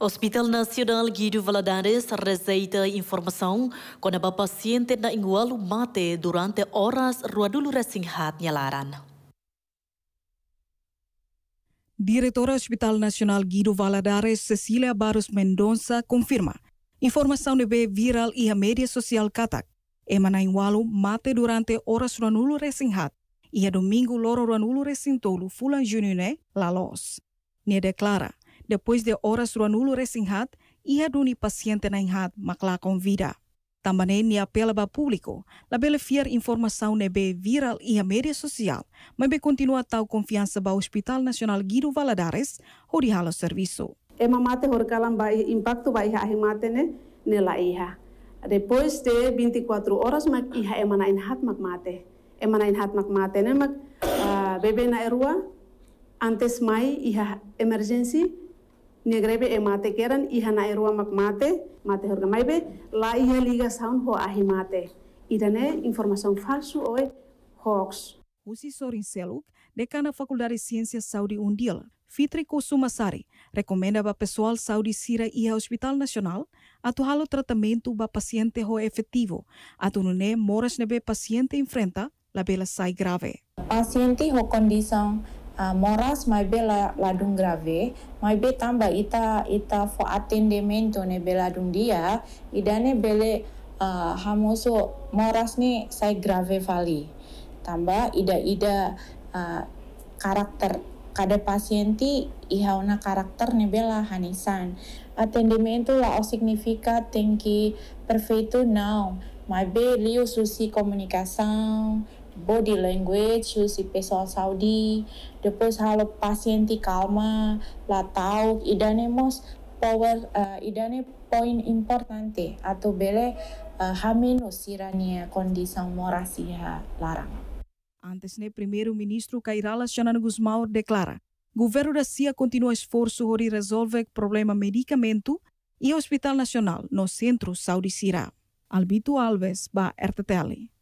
Hospital Nasional Guido Valadares receita informação quando a paciente na Ingualu mate durante horas ruadulu resinghat nyalaran. Diretora Hospital Nasional Guido Valadares, Cecília Barros Mendonça, confirma. Informação de B viral e a mídia social Katak. Ema na Ingualu mate durante horas ruanulu resinghat. E a domingo loro ruanulu resintolu fulan junine lalos. Nie declara. Depois de horas Ruanulu hat, ia duni paciente na hat makla com vida. Também nia apelaba público, labele fiar informação nebe viral ia e media sosial, mas be continua tal confiança ba Hospital Nacional Guido Valadares, hori halo serviço. É mamate hori kalam ba impacto ba iha mate ne, ne la iha. Depois de 24 e horas mak iha emana inhat mak mate. Emana inhat mak mate ne mak uh, ah, bebe na erua, antes mai iha emergency negrebe e mate keran ihana erua mak mate, mate horga maibe, la iha liga saun ho ahi mate. Idane informação falsu oe hoax. Usi Sorin Seluk, decana Faculdade de Ciencias Saúde Undil, Fitri Kusumasari, recomenda ba pessoal Saudi sira e Hospital Nacional atu halo tratamento ba paciente ho efetivo, atu nune moras nebe paciente enfrenta la bela sai grave. Paciente ho condição uh, moras mai bela ladung grave mai be tamba ita ita fo atendemento ne bela dung dia idane bele uh, hamoso moras ne sai grave vali tambah ida-ida uh, ah, karakter kada pasien ti ihauna karakter ne bela hanisan Atendemento la o signifika tem perfeito nao mai be liu susi komunikasang body language, si pesawat Saudi, depois halo lah tahu, idane mos power, uh, idane poin importante, atau bele uh, eh, hameno sirania kondisi moracia larang. Antes, ne primeiro-ministro Kairala Shanan Gusmão declara governo da CIA continua esforço para resolve problema medicamento e Hospital Nacional no Centro Saudi Sira. Albito Alves, ba RTTL.